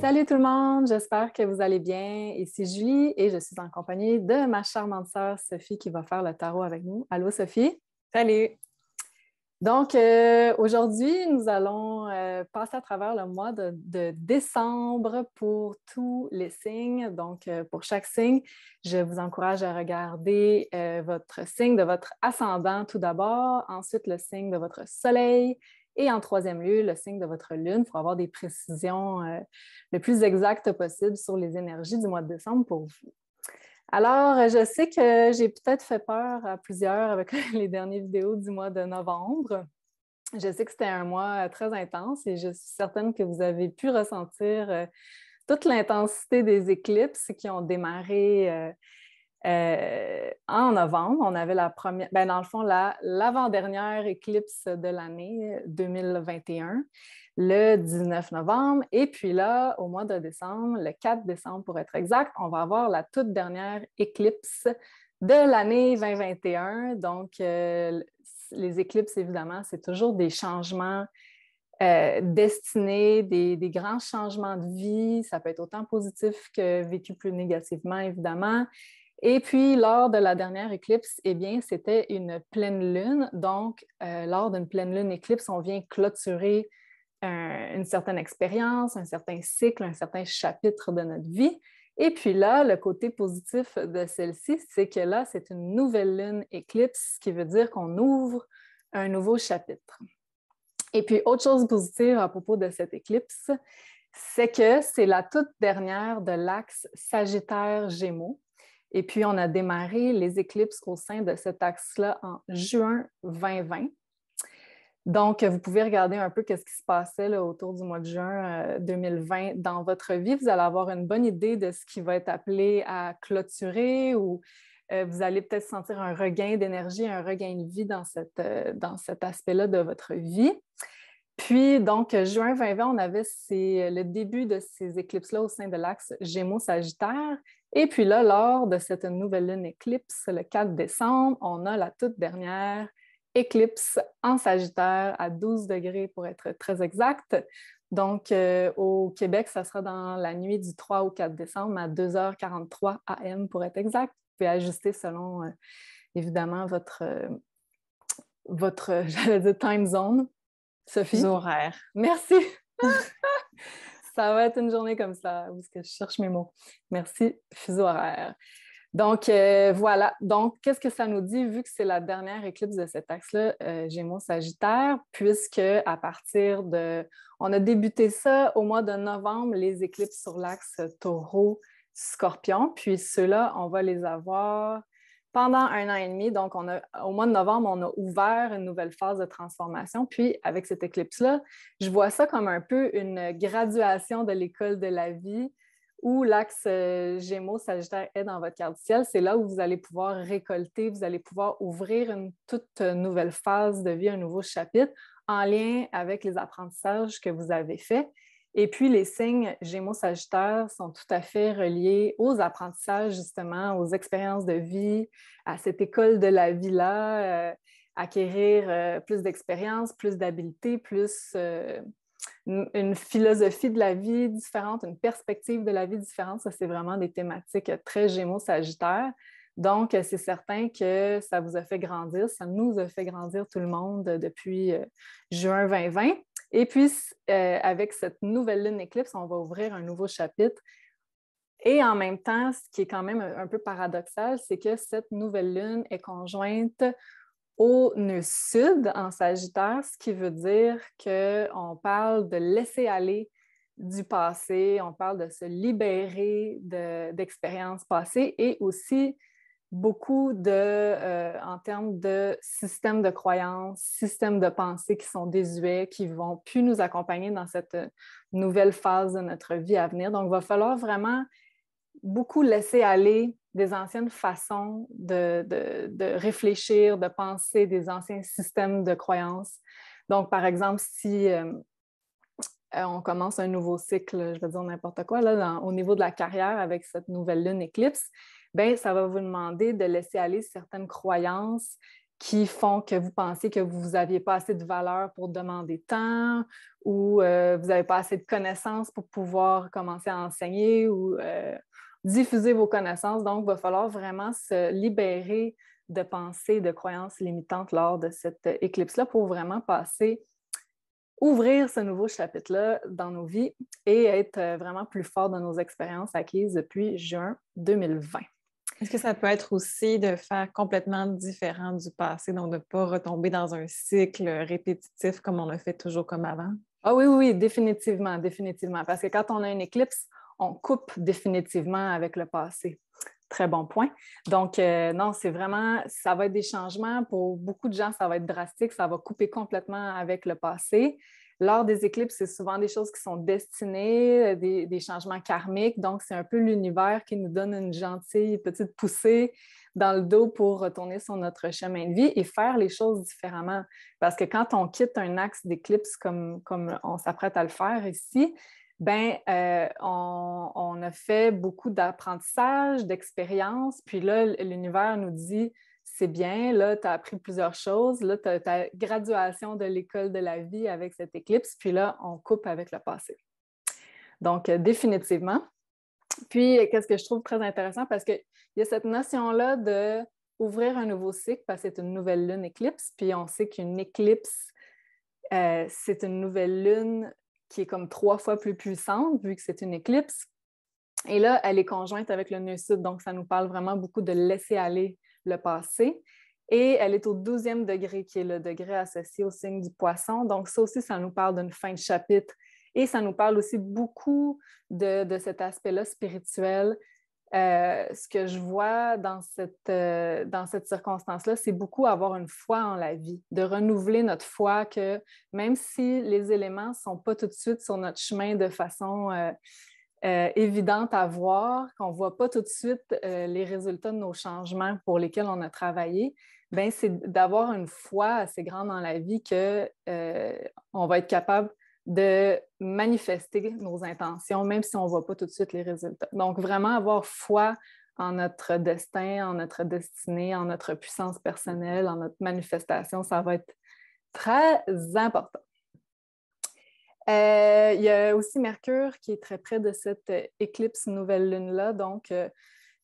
Salut tout le monde, j'espère que vous allez bien. Ici Julie et je suis en compagnie de ma charmante sœur Sophie qui va faire le tarot avec nous. Allô Sophie? Salut! Donc euh, aujourd'hui, nous allons euh, passer à travers le mois de, décembre pour tous les signes. Donc euh, pour chaque signe, je vous encourage à regarder votre signe de votre ascendant tout d'abord, ensuite le signe de votre soleil, et en troisième lieu, le signe de votre lune pour avoir des précisions euh, le plus exactes possible sur les énergies du mois de décembre pour vous. Alors, euh, je sais que j'ai peut-être fait peur à plusieurs avec les dernières vidéos du mois de novembre. Je sais que c'était un mois euh, très intense et je suis certaine que vous avez pu ressentir toute l'intensité des éclipses qui ont démarré euh, en novembre, on avait la première, ben, dans le fond, l'avant-dernière éclipse de l'année 2021, le 19 novembre. Et puis là, au mois de décembre, le 4 décembre pour être exact, on va avoir la toute dernière éclipse de l'année 2021. Donc, euh, les éclipses, évidemment, c'est toujours des changements euh, destinés, des, des, grands changements de vie. Ça peut être autant positif que vécu plus négativement, évidemment. Et puis, lors de la dernière éclipse, eh bien, c'était une pleine lune. Donc, euh, lors d'une pleine lune éclipse, on vient clôturer euh, une certaine expérience, un certain cycle, un certain chapitre de notre vie. Et puis là, le côté positif de celle-ci, c'est que là, c'est une nouvelle lune éclipse, ce qui veut dire qu'on ouvre un nouveau chapitre. Et puis, autre chose positive à propos de cette éclipse, c'est que c'est la toute dernière de l'axe Sagittaire-Gémeaux. Et puis, on a démarré les éclipses au sein de cet axe-là en mm. juin 2020. Donc, vous pouvez regarder un peu ce qui se passait autour du mois de juin 2020 euh, dans votre vie. Vous allez avoir une bonne idée de ce qui va être appelé à clôturer ou euh, vous allez peut-être sentir un regain d'énergie, un regain de vie dans, euh, cet aspect-là de votre vie. Puis, donc, juin 2020, on avait le début de ces éclipses-là au sein de l'axe Gémeaux-Sagittaire et puis là, lors de cette nouvelle lune éclipse, le 4 décembre, on a la toute dernière éclipse en Sagittaire à 12 degrés pour être très exact. Donc, euh, au Québec, ça sera dans la nuit du 3 au 4 décembre à 2h43 AM pour être exact. Vous pouvez ajuster selon, euh, évidemment, votre, euh, votre j'allais dire, time zone. Sophie. horaire Merci. ça va être une journée comme ça, où est-ce que je cherche mes mots. Merci, fuseau horaire. Donc, euh, voilà. Donc, qu'est-ce que ça nous dit, vu que c'est la dernière éclipse de cet axe-là, euh, Gémeaux Sagittaire, puisque à partir de. On a débuté ça au mois de novembre, les éclipses sur l'axe Taureau-Scorpion, puis ceux-là, on va les avoir pendant un an et demi. Donc, on a, au mois de novembre, on a ouvert une nouvelle phase de transformation. Puis, avec cette éclipse-là, je vois ça comme un peu une graduation de l'école de la vie où l'axe euh, Gémeaux-Sagittaire est dans votre carte du ciel. C'est là où vous allez pouvoir récolter, vous allez pouvoir ouvrir une toute nouvelle phase de vie, un nouveau chapitre en lien avec les apprentissages que vous avez faits. Et puis, les signes Gémeaux-Sagittaire sont tout à fait reliés aux apprentissages, justement, aux expériences de vie, à cette école de la vie-là, euh, acquérir euh, plus d'expérience, plus d'habileté, plus euh, une philosophie de la vie différente, une perspective de la vie différente. Ça, c'est vraiment des thématiques très Gémeaux-Sagittaire. Donc, euh, c'est certain que ça vous a fait grandir, ça nous a fait grandir tout le monde euh, depuis euh, juin 2020. Et puis, avec cette nouvelle lune éclipse, on va ouvrir un nouveau chapitre. Et en même temps, ce qui est quand même un peu paradoxal, c'est que cette nouvelle lune est conjointe au nœud sud en Sagittaire, ce qui veut dire qu'on parle de laisser aller du passé, on parle de se libérer d'expériences passées et aussi beaucoup de, euh, en termes de systèmes de croyances, systèmes de pensée qui sont désuets, qui vont plus nous accompagner dans cette euh, nouvelle phase de notre vie à venir. Donc, il va falloir vraiment beaucoup laisser aller des anciennes façons de, de, de réfléchir, de penser, des anciens systèmes de croyances. Donc, par exemple, si euh, on commence un nouveau cycle, je vais dire n'importe quoi, là, au niveau de la carrière avec cette nouvelle lune éclipse, ben ça va vous demander de laisser aller certaines croyances qui font que vous pensez que vous n'aviez pas assez de valeur pour demander tant ou euh, vous n'avez pas assez de connaissances pour pouvoir commencer à enseigner ou euh, diffuser vos connaissances. Donc, il va falloir vraiment se libérer de pensées, de croyances limitantes lors de cette éclipse-là pour vraiment passer, ouvrir ce nouveau chapitre-là dans nos vies et être euh, vraiment plus fort dans nos expériences acquises depuis juin 2020. Est-ce que ça peut être aussi de faire complètement différent du passé, donc de ne pas retomber dans un cycle répétitif comme on a fait toujours comme avant? Ah oui, oui, définitivement, définitivement. Parce que quand on a une éclipse, on coupe définitivement avec le passé. Très bon point. Donc, euh, non, c'est vraiment, ça va être des changements. Pour beaucoup de gens, ça va être drastique, ça va couper complètement avec le passé. Lors des éclipses, c'est souvent des choses qui sont destinées, euh, des, changements karmiques. Donc, c'est un peu l'univers qui nous donne une gentille petite poussée dans le dos pour retourner sur notre chemin de vie et faire les choses différemment. Parce que quand on quitte un axe d'éclipse comme, on s'apprête à le faire ici, ben, euh, on, on, a fait beaucoup d'apprentissage, d'expérience. Puis là, l'univers nous dit c'est bien, là, tu as appris plusieurs choses, là, tu as ta graduation de l'école de la vie avec cette éclipse, puis là, on coupe avec le passé. Donc, euh, définitivement. Puis, euh, qu'est-ce que je trouve très intéressant parce qu'il y a cette notion-là de ouvrir un nouveau cycle parce que c'est une nouvelle lune éclipse. Puis, on sait qu'une éclipse, euh, c'est une nouvelle lune qui est comme trois fois plus puissante vu que c'est une éclipse. Et là, elle est conjointe avec le nœud sud. Donc, ça nous parle vraiment beaucoup de laisser aller le passé. Et elle est au douzième degré, qui est le degré associé au signe du poisson. Donc, ça aussi, ça nous parle d'une fin de chapitre. Et ça nous parle aussi beaucoup de, cet aspect-là spirituel. Euh, ce que je vois dans cette, euh, cette circonstance-là, c'est beaucoup avoir une foi en la vie, de renouveler notre foi que même si les éléments ne sont pas tout de suite sur notre chemin de façon euh, euh, évidente à voir, qu'on ne voit pas tout de suite euh, les résultats de nos changements pour lesquels on a travaillé, ben, c'est d'avoir une foi assez grande dans la vie qu'on euh, va être capable de manifester nos intentions, même si on ne voit pas tout de suite les résultats. Donc, vraiment avoir foi en notre destin, en notre destinée, en notre puissance personnelle, en notre manifestation, ça va être très important. Euh, il y a aussi Mercure qui est très près de cette euh, éclipse nouvelle lune-là. Donc, euh,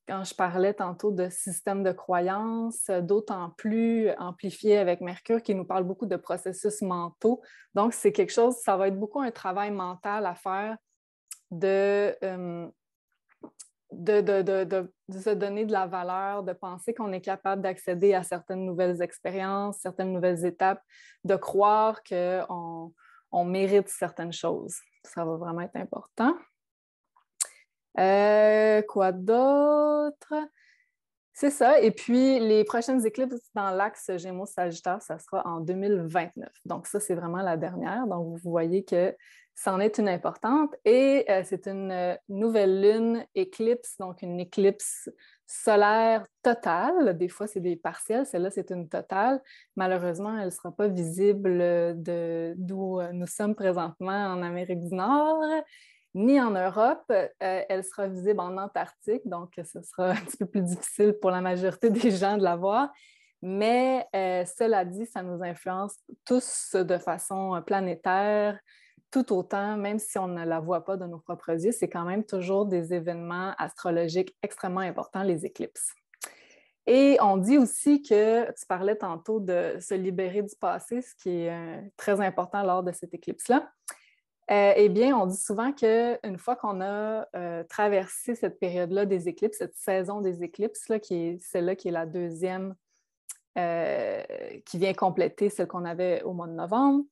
quand je parlais tantôt de système de croyance, d'autant plus amplifié avec Mercure qui nous parle beaucoup de processus mentaux. Donc, c'est quelque chose, ça va être beaucoup un travail mental à faire de, de, de, se donner de la valeur, de penser qu'on est capable d'accéder à certaines nouvelles expériences, certaines nouvelles étapes, de croire qu'on on mérite certaines choses. Ça va vraiment être important. Euh, quoi d'autre? C'est ça. Et puis, les prochaines éclipses dans l'axe Gémeaux-Sagittaire, ça sera en 2029. Donc, ça, c'est vraiment la dernière. Donc, vous voyez que c'en est une importante. Et euh, c'est une euh, nouvelle lune éclipse, donc une éclipse solaire totale. Des fois, c'est des partiels, Celle-là, c'est une totale. Malheureusement, elle ne sera pas visible d'où euh, nous sommes présentement en Amérique du Nord ni en Europe. Euh, elle sera visible en Antarctique, donc euh, ce sera un petit peu plus difficile pour la majorité des gens de la voir. Mais cela dit, ça nous influence tous de façon planétaire tout autant, même si on ne la voit pas de nos propres yeux, c'est quand même toujours des événements astrologiques extrêmement importants, les éclipses. Et on dit aussi que tu parlais tantôt de se libérer du passé, ce qui est euh, très important lors de cette éclipse-là. Euh, eh bien, on dit souvent qu'une fois qu'on a euh, traversé cette période-là des éclipses, cette saison des éclipses, là, qui celle-là qui est la deuxième qui vient compléter celle qu'on avait au mois de novembre,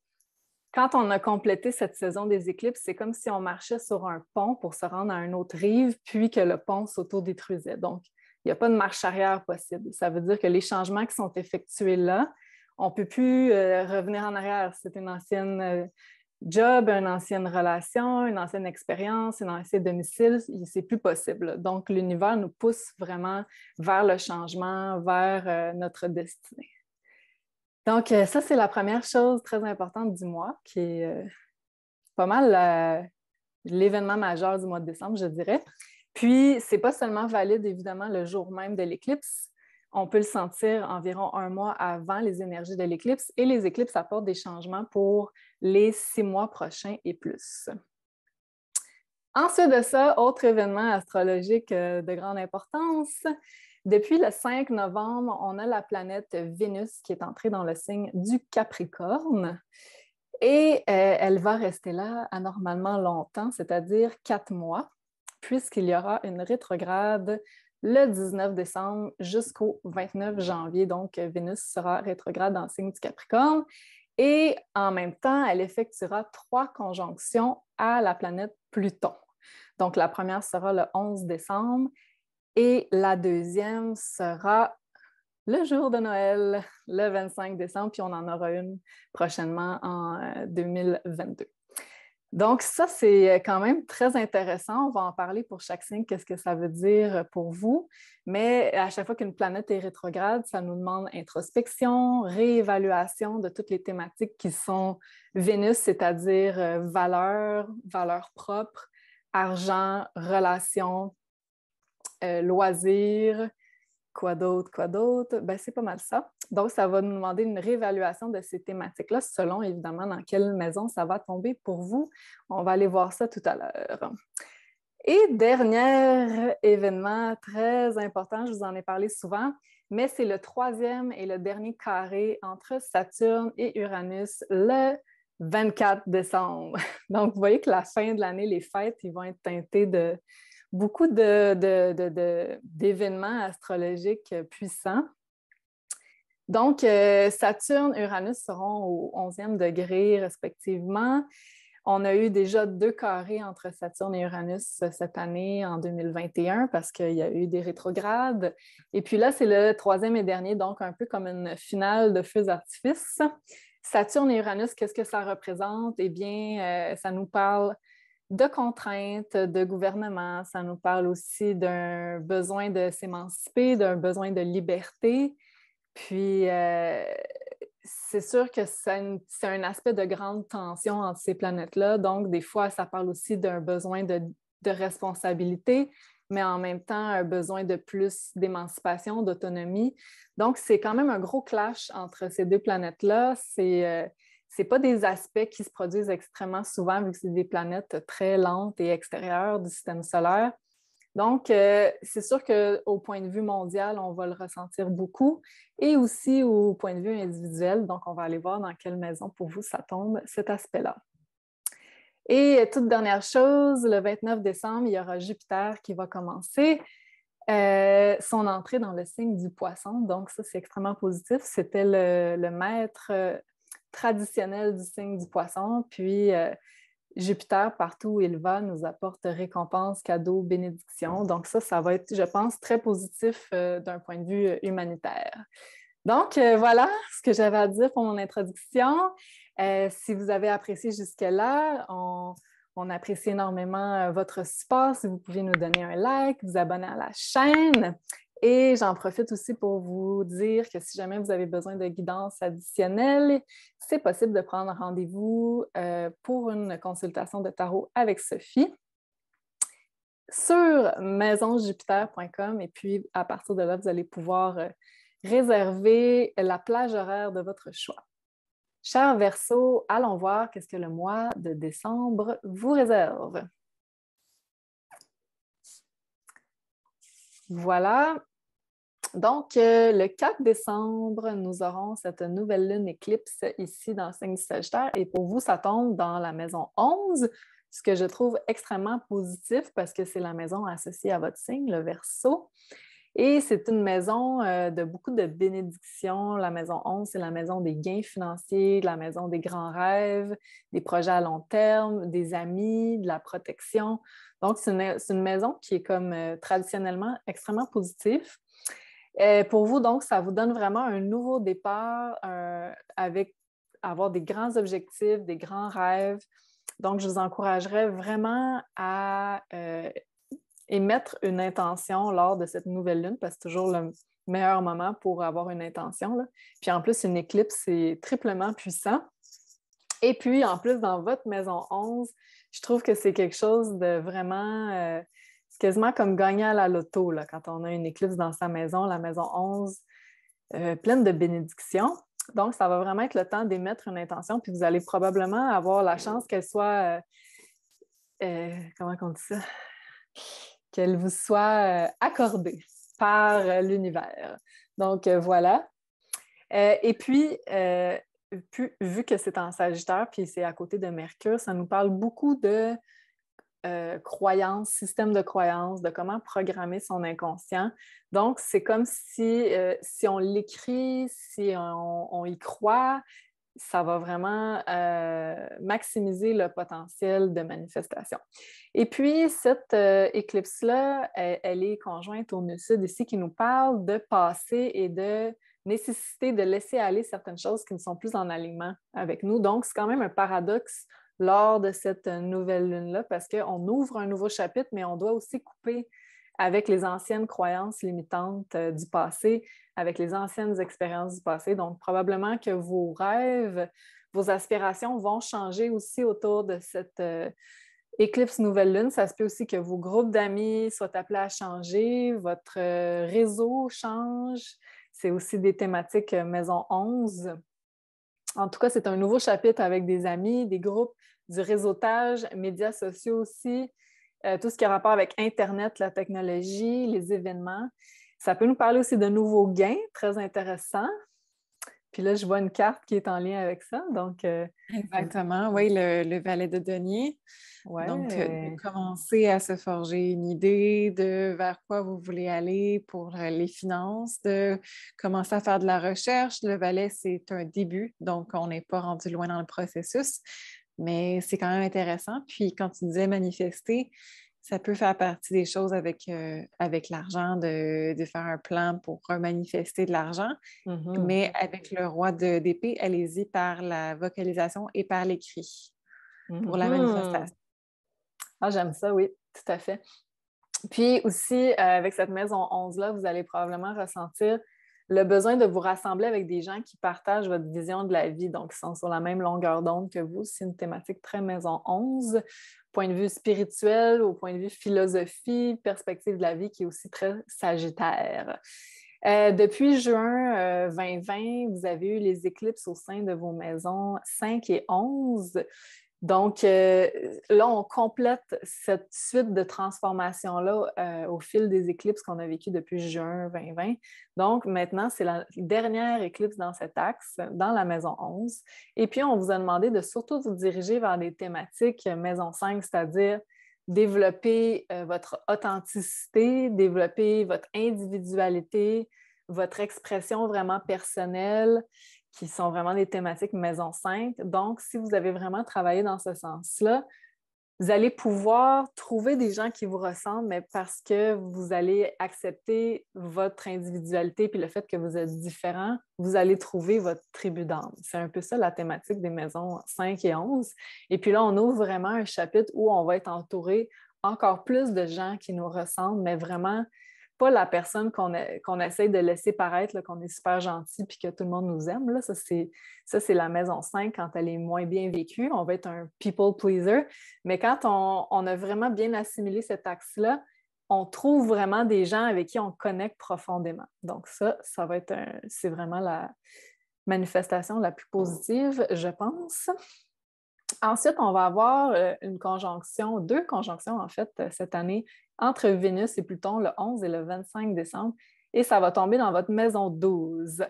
quand on a complété cette saison des éclipses, c'est comme si on marchait sur un pont pour se rendre à une autre rive, puis que le pont s'autodétruisait. Donc, il n'y a pas de marche arrière possible. Ça veut dire que les changements qui sont effectués là, on ne peut plus euh, revenir en arrière. C'est une ancienne euh, job, une ancienne relation, une ancienne expérience, un ancien domicile. C'est plus possible. Donc, l'univers nous pousse vraiment vers le changement, vers euh, notre destinée. Donc, euh, ça, c'est la première chose très importante du mois, qui est euh, pas mal euh, l'événement majeur du mois de décembre, je dirais. Puis, ce n'est pas seulement valide, évidemment, le jour même de l'éclipse. On peut le sentir environ un mois avant les énergies de l'éclipse et les éclipses apportent des changements pour les six mois prochains et plus. Ensuite de ça, autre événement astrologique de grande importance, depuis le 5 novembre, on a la planète Vénus qui est entrée dans le signe du Capricorne. Et euh, elle va rester là anormalement longtemps, c'est-à-dire quatre mois, puisqu'il y aura une rétrograde le 19 décembre jusqu'au 29 janvier. Donc, Vénus sera rétrograde dans le signe du Capricorne. Et en même temps, elle effectuera trois conjonctions à la planète Pluton. Donc, la première sera le 11 décembre, et la deuxième sera le jour de Noël, le 25 décembre, puis on en aura une prochainement en 2022. Euh, Donc, ça, c'est euh, quand même très intéressant. On va en parler pour chaque signe, qu'est-ce que ça veut dire euh, pour vous. Mais à chaque fois qu'une planète est rétrograde, ça nous demande introspection, réévaluation de toutes les thématiques qui sont Vénus, c'est-à-dire valeur, valeur propre, argent, relations, euh, loisirs, quoi d'autre, quoi d'autre. Ben, c'est pas mal ça. Donc, ça va nous demander une réévaluation de ces thématiques-là, selon évidemment dans quelle maison ça va tomber pour vous. On va aller voir ça tout à l'heure. Et dernier événement très important, je vous en ai parlé souvent, mais c'est le troisième et le dernier carré entre Saturne et Uranus, le 24 décembre. Donc, vous voyez que la fin de l'année, les fêtes, ils vont être teintés de, beaucoup d'événements de, astrologiques puissants. Donc, euh, Saturne et Uranus seront au 11e degré respectivement. On a eu déjà deux carrés entre Saturne et Uranus cette année, en 2021, parce qu'il y a eu des rétrogrades. Et puis là, c'est le troisième et dernier, donc un peu comme une finale de feux d'artifice. Saturne et Uranus, qu'est-ce que ça représente? Eh bien, euh, ça nous parle de contraintes, de gouvernement. Ça nous parle aussi d'un besoin de s'émanciper, d'un besoin de liberté. Puis, euh, c'est sûr que c'est un aspect de grande tension entre ces planètes-là. Donc, des fois, ça parle aussi d'un besoin de, responsabilité, mais en même temps, un besoin de plus d'émancipation, d'autonomie. Donc, c'est quand même un gros clash entre ces deux planètes-là. C'est. Euh, c'est pas des aspects qui se produisent extrêmement souvent vu que c'est des planètes très lentes et extérieures du système solaire. Donc, euh, c'est sûr qu'au point de vue mondial, on va le ressentir beaucoup et aussi au point de vue individuel. Donc, on va aller voir dans quelle maison pour vous ça tombe cet aspect-là. Et euh, toute dernière chose, le 29 décembre, il y aura Jupiter qui va commencer euh, son entrée dans le signe du poisson. Donc, ça, c'est extrêmement positif. C'était le maître traditionnel du signe du poisson. Puis euh, Jupiter, partout où il va, nous apporte récompenses, cadeaux, bénédictions. Donc ça, ça va être, je pense, très positif euh, d'un point de vue euh, humanitaire. Donc voilà ce que j'avais à dire pour mon introduction. si vous avez apprécié jusque-là, on... On apprécie énormément votre support. Si vous pouvez nous donner un like, vous abonner à la chaîne. Et j'en profite aussi pour vous dire que si jamais vous avez besoin de guidance additionnelle, c'est possible de prendre rendez-vous euh, pour une consultation de tarot avec Sophie sur maisonjupiter.com. Et puis, à partir de là, vous allez pouvoir euh, réserver la plage horaire de votre choix. Cher Verseau, allons voir qu'est-ce que le mois de décembre vous réserve. Voilà, donc, euh, le 4 décembre, nous aurons cette nouvelle lune éclipse ici dans le signe du Sagittaire. Et pour vous, ça tombe dans la maison 11, ce que je trouve extrêmement positif parce que c'est la maison associée à votre signe, le verso. Et c'est une maison euh, de beaucoup de bénédictions. La maison 11, c'est la maison des gains financiers, la maison des grands rêves, des projets à long terme, des amis, de la protection. Donc, c'est une, maison qui est comme euh, traditionnellement extrêmement positive. Euh, pour vous, donc, ça vous donne vraiment un nouveau départ euh, avec avoir des grands objectifs, des grands rêves. Donc, je vous encouragerais vraiment à euh, émettre une intention lors de cette nouvelle lune, parce que c'est toujours le meilleur moment pour avoir une intention. Puis en plus, une éclipse, c'est triplement puissant. Et puis, en plus, dans votre maison 11, je trouve que c'est quelque chose de vraiment c'est quasiment comme gagner à la loto là, quand on a une éclipse dans sa maison, la maison 11, euh, pleine de bénédictions. Donc, ça va vraiment être le temps d'émettre une intention, puis vous allez probablement avoir la chance qu'elle soit, euh, euh, comment on dit ça, qu'elle vous soit accordée par l'univers. Donc, voilà. et puis, puis, vu que c'est en Sagittaire, puis c'est à côté de Mercure, ça nous parle beaucoup de euh, croyance, croyances, système de croyances, de comment programmer son inconscient. Donc, c'est comme si, euh, si on l'écrit, si on, y croit, ça va vraiment euh, maximiser le potentiel de manifestation. Et puis, cette éclipse-là, elle, est conjointe au nœud sud ici qui nous parle de passer et de nécessité de laisser aller certaines choses qui ne sont plus en alignement avec nous. Donc, c'est quand même un paradoxe lors de cette nouvelle lune-là, parce qu'on ouvre un nouveau chapitre, mais on doit aussi couper avec les anciennes croyances limitantes euh, du passé, avec les anciennes expériences du passé. Donc, probablement que vos rêves, vos aspirations vont changer aussi autour de cette euh, éclipse nouvelle lune. Ça se peut aussi que vos groupes d'amis soient appelés à changer, votre euh, réseau change. C'est aussi des thématiques maison 11. En tout cas, c'est un nouveau chapitre avec des amis, des groupes, du réseautage, médias sociaux aussi, euh, tout ce qui a rapport avec Internet, la technologie, les événements. Ça peut nous parler aussi de nouveaux gains, très intéressants. Puis là, je vois une carte qui est en lien avec ça. Donc, euh, Exactement, oui, le, valet de denier. Donc, euh, commencer à se forger une idée de vers quoi vous voulez aller pour les finances, de commencer à faire de la recherche. Le valet, c'est un début, donc on n'est pas rendu loin dans le processus, mais c'est quand même intéressant. Puis quand tu disais manifester, ça peut faire partie des choses avec, euh, avec l'argent, de, faire un plan pour manifester de l'argent. Mm-hmm. Mais avec le roi d'épée, allez-y par la vocalisation et par l'écrit pour la mm-hmm. manifestation. Ah, j'aime ça, oui, tout à fait. Puis aussi, euh, avec cette maison 11-là, vous allez probablement ressentir le besoin de vous rassembler avec des gens qui partagent votre vision de la vie, donc qui sont sur la même longueur d'onde que vous. C'est une thématique très maison 11, point de vue spirituel, au point de vue philosophie, perspective de la vie qui est aussi très sagittaire. Euh, depuis juin 2020, euh, vous avez eu les éclipses au sein de vos maisons 5 et 11. Donc, euh, là, on complète cette suite de transformations-là euh, au fil des éclipses qu'on a vécues depuis juin 2020. Donc, maintenant, c'est la dernière éclipse dans cet axe, dans la maison 11. Et puis, on vous a demandé de surtout vous diriger vers des thématiques maison 5, c'est-à-dire développer euh, votre authenticité, développer votre individualité, votre expression vraiment personnelle, qui sont vraiment des thématiques maison 5 Donc, si vous avez vraiment travaillé dans ce sens-là, vous allez pouvoir trouver des gens qui vous ressemblent, mais parce que vous allez accepter votre individualité puis le fait que vous êtes différent, vous allez trouver votre tribu d'âme. C'est un peu ça la thématique des maisons 5 et 11. Et puis là, on ouvre vraiment un chapitre où on va être entouré encore plus de gens qui nous ressemblent, mais vraiment la personne qu'on qu'on essaye de laisser paraître qu'on est super gentil puis que tout le monde nous aime. ça, c'est la maison 5 quand elle est moins bien vécue. On va être un people pleaser. Mais quand on, a vraiment bien assimilé cet axe-là, on trouve vraiment des gens avec qui on connecte profondément. Donc ça, ça va être C'est vraiment la manifestation la plus positive, je pense. Ensuite, on va avoir euh, une conjonction, deux conjonctions en fait euh, cette année entre Vénus et Pluton le 11 et le 25 décembre et ça va tomber dans votre maison 12.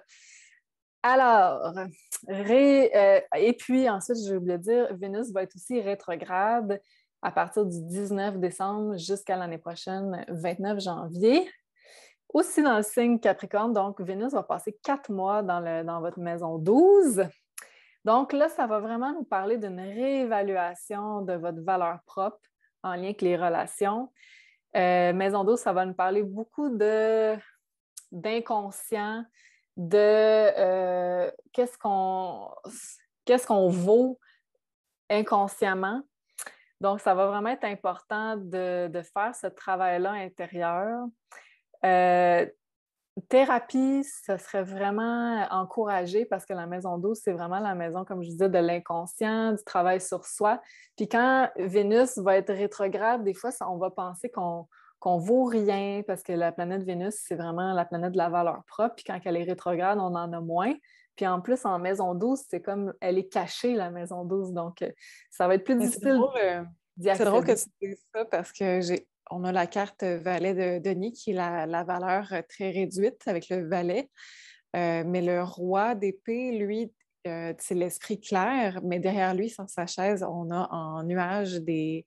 Alors, euh, et puis ensuite, j'ai oublié de dire, Vénus va être aussi rétrograde à partir du 19 décembre jusqu'à l'année prochaine, 29 janvier. Aussi dans le signe Capricorne, donc Vénus va passer quatre mois dans, dans votre maison 12. Donc là, ça va vraiment nous parler d'une réévaluation de votre valeur propre en lien avec les relations. Euh, Maison d'eau, ça va nous parler beaucoup d'inconscient, de euh, qu'est-ce qu'on qu'est-ce vaut inconsciemment. Donc, ça va vraiment être important de, faire ce travail-là intérieur. Euh, Thérapie, ça serait vraiment euh, encouragé parce que la maison douce, c'est vraiment la maison, comme je disais, de l'inconscient, du travail sur soi. Puis quand Vénus va être rétrograde, des fois, on va penser qu'on vaut rien parce que la planète Vénus, c'est vraiment la planète de la valeur propre. Puis quand elle est rétrograde, on en a moins. Puis en plus, en maison douce, c'est comme elle est cachée, la maison douce. Donc, euh, ça va être plus difficile euh, C'est drôle que tu ça parce que j'ai on a la carte valet de Denis qui a la, valeur euh, très réduite avec le valet. Euh, mais le roi d'épée, lui, euh, c'est l'esprit clair, mais derrière lui, sur sa chaise, on a en nuage des,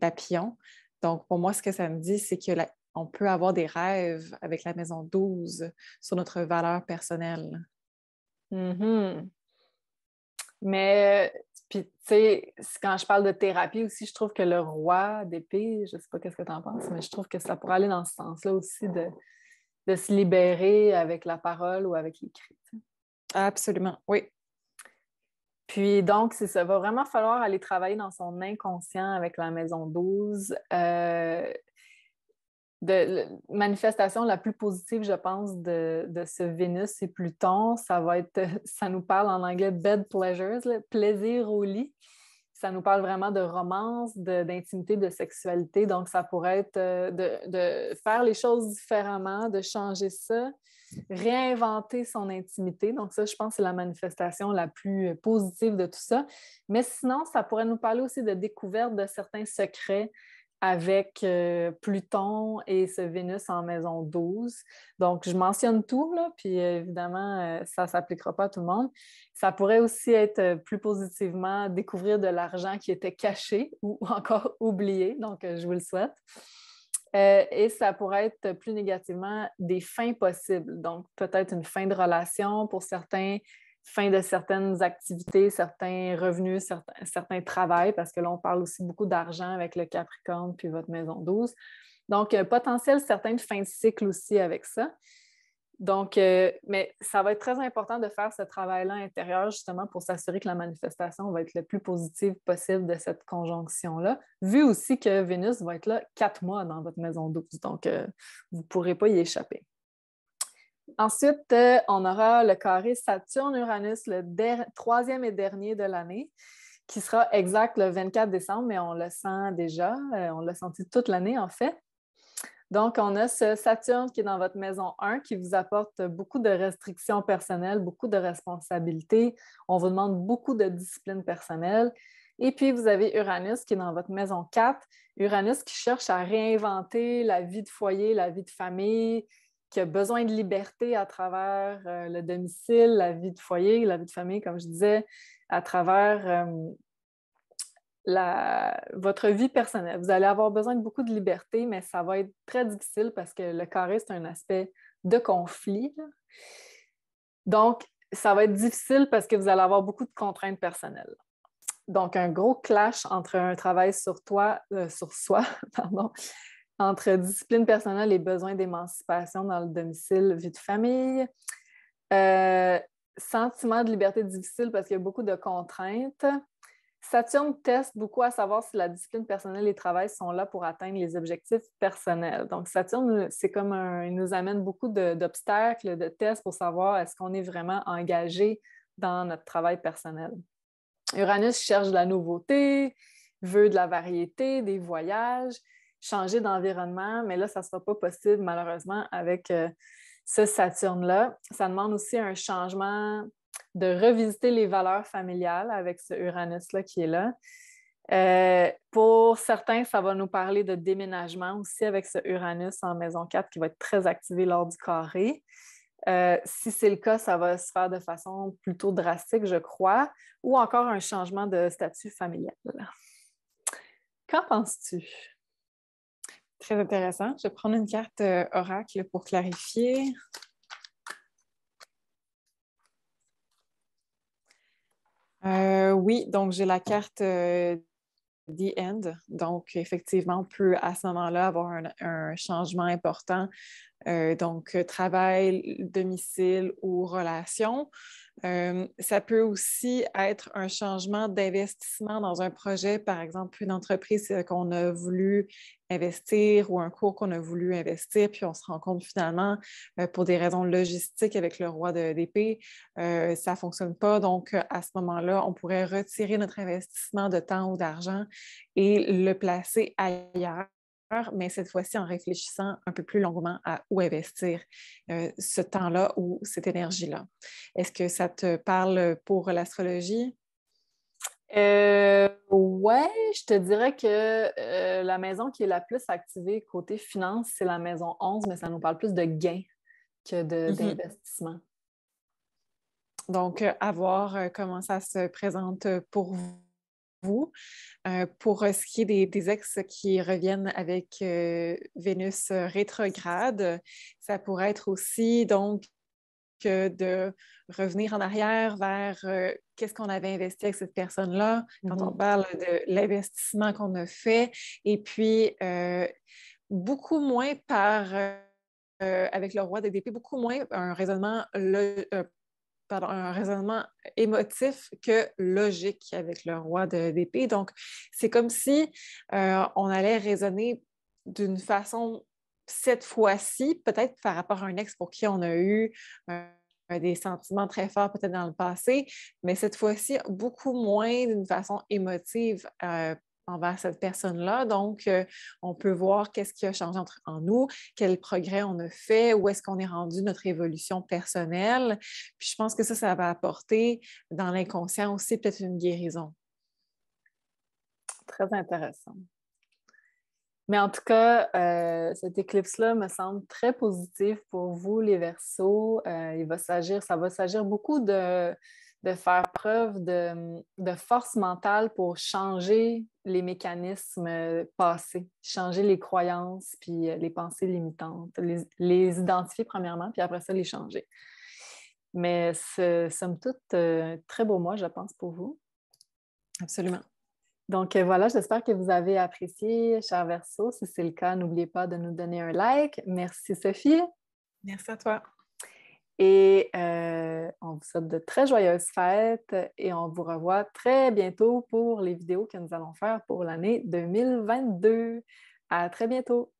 papillons. Donc, pour moi, ce que ça me dit, c'est que on peut avoir des rêves avec la maison 12 sur notre valeur personnelle. Mm-hmm. Mais puis, tu sais, quand je parle de thérapie aussi, je trouve que le roi d'épée, je sais pas qu'est-ce que tu en penses, mais je trouve que ça pourrait aller dans ce sens-là aussi de, de se libérer avec la parole ou avec l'écrit. Absolument, oui. Puis donc, c'est ça. Va vraiment falloir aller travailler dans son inconscient avec la maison 12 de manifestation la plus positive, je pense, de, ce Vénus et Pluton, ça va être, ça nous parle en anglais bed pleasures, plaisir au lit. Ça nous parle vraiment de romance, d'intimité, de, sexualité. Donc, ça pourrait être euh, de, de, faire les choses différemment, de changer ça, réinventer son intimité. Donc, ça, je pense, c'est la manifestation la plus positive de tout ça. Mais sinon, ça pourrait nous parler aussi de découverte de certains secrets, avec euh, Pluton et ce Vénus en maison 12. Donc, je mentionne tout, là, puis euh, évidemment, euh, ça ne s'appliquera pas à tout le monde. Ça pourrait aussi être plus positivement découvrir de l'argent qui était caché ou encore oublié, donc je vous le souhaite. et ça pourrait être plus négativement des fins possibles, donc peut-être une fin de relation pour certains, fin de certaines activités, certains revenus, certains, certains travails, parce que là, on parle aussi beaucoup d'argent avec le Capricorne puis votre maison 12. Donc, euh, potentiel certain de fin de cycle aussi avec ça. Donc, euh, mais ça va être très important de faire ce travail-là intérieur, justement, pour s'assurer que la manifestation va être le plus positive possible de cette conjonction-là, vu aussi que Vénus va être là quatre mois dans votre maison 12. Donc, euh, vous ne pourrez pas y échapper. Ensuite, euh, on aura le carré Saturne-Uranus, le troisième et dernier de l'année, qui sera exact le 24 décembre, mais on le sent déjà, euh, on l'a senti toute l'année en fait. Donc, on a ce Saturne qui est dans votre maison 1 qui vous apporte beaucoup de restrictions personnelles, beaucoup de responsabilités. On vous demande beaucoup de discipline personnelle. Et puis, vous avez Uranus qui est dans votre maison 4. Uranus qui cherche à réinventer la vie de foyer, la vie de famille, qui a besoin de liberté à travers euh, le domicile, la vie de foyer, la vie de famille, comme je disais, à travers euh, la, votre vie personnelle. Vous allez avoir besoin de beaucoup de liberté, mais ça va être très difficile parce que le carré, c'est un aspect de conflit. Donc, ça va être difficile parce que vous allez avoir beaucoup de contraintes personnelles. Donc, un gros clash entre un travail sur toi, euh, sur soi, pardon, entre discipline personnelle et besoin d'émancipation dans le domicile, vie de famille. Euh, sentiment de liberté difficile parce qu'il y a beaucoup de contraintes. Saturne teste beaucoup à savoir si la discipline personnelle et le travail sont là pour atteindre les objectifs personnels. Donc, Saturne, c'est comme un, il nous amène beaucoup d'obstacles, de, tests pour savoir est-ce qu'on est vraiment engagé dans notre travail personnel. Uranus cherche de la nouveauté, veut de la variété, des voyages changer d'environnement, mais là, ça ne sera pas possible malheureusement avec euh, ce Saturne-là. Ça demande aussi un changement de revisiter les valeurs familiales avec ce Uranus-là qui est là. Euh, pour certains, ça va nous parler de déménagement aussi avec ce Uranus en maison 4 qui va être très activé lors du carré. Euh, si c'est le cas, ça va se faire de façon plutôt drastique, je crois, ou encore un changement de statut familial. Qu'en penses-tu? Très intéressant. Je vais prendre une carte euh, oracle pour clarifier. Euh, oui, donc j'ai la carte euh, The End. Donc, effectivement, on peut à ce moment-là avoir un, changement important. donc, travail, domicile ou relation. Euh, ça peut aussi être un changement d'investissement dans un projet, par exemple, une entreprise euh, qu'on a voulu investir ou un cours qu'on a voulu investir, puis on se rend compte finalement, euh, pour des raisons logistiques avec le roi de d'épée, ça ne fonctionne pas. Donc, à ce moment-là, on pourrait retirer notre investissement de temps ou d'argent et le placer ailleurs mais cette fois-ci en réfléchissant un peu plus longuement à où investir euh, ce temps-là ou cette énergie-là. Est-ce que ça te parle pour l'astrologie? Oui, euh, ouais, je te dirais que euh, la maison qui est la plus activée côté finance, c'est la maison 11, mais ça nous parle plus de gains que mm-hmm. d'investissement. Donc, à voir comment ça se présente pour vous euh, pour euh, ce qui est des, ex qui reviennent avec euh, Vénus rétrograde, ça pourrait être aussi donc de revenir en arrière vers qu'est-ce qu'on avait investi avec cette personne-là, quand on mhm. parle de l'investissement qu'on a fait, et puis beaucoup moins par, avec le roi des DP, beaucoup moins un raisonnement le, un raisonnement émotif que logique avec le roi de d'épée. Donc, c'est comme si euh, on allait raisonner d'une façon, cette fois-ci, peut-être par rapport à un ex pour qui on a eu euh, des sentiments très forts peut-être dans le passé, mais cette fois-ci, beaucoup moins d'une façon émotive, euh, envers cette personne-là. Donc, euh, on peut voir qu'est-ce qui a changé entre, en nous, quel progrès on a fait, où est-ce qu'on est rendu notre évolution personnelle. Puis je pense que ça, ça va apporter dans l'inconscient aussi peut-être une guérison. Très intéressant. Mais en tout cas, euh, cette éclipse-là me semble très positif pour vous, les Verseaux. Euh, il va s'agir, ça va s'agir beaucoup de de faire preuve de, de, force mentale pour changer les mécanismes euh, passés, changer les croyances, puis euh, les pensées limitantes, les, identifier premièrement, puis après ça, les changer. Mais ce somme toute, un euh, très beau mois, je pense, pour vous. Absolument. Donc voilà, j'espère que vous avez apprécié, cher Verso. Si c'est le cas, n'oubliez pas de nous donner un like. Merci, Sophie. Merci à toi. Et euh, on vous souhaite de très joyeuses fêtes et on vous revoit très bientôt pour les vidéos que nous allons faire pour l'année 2022. À très bientôt!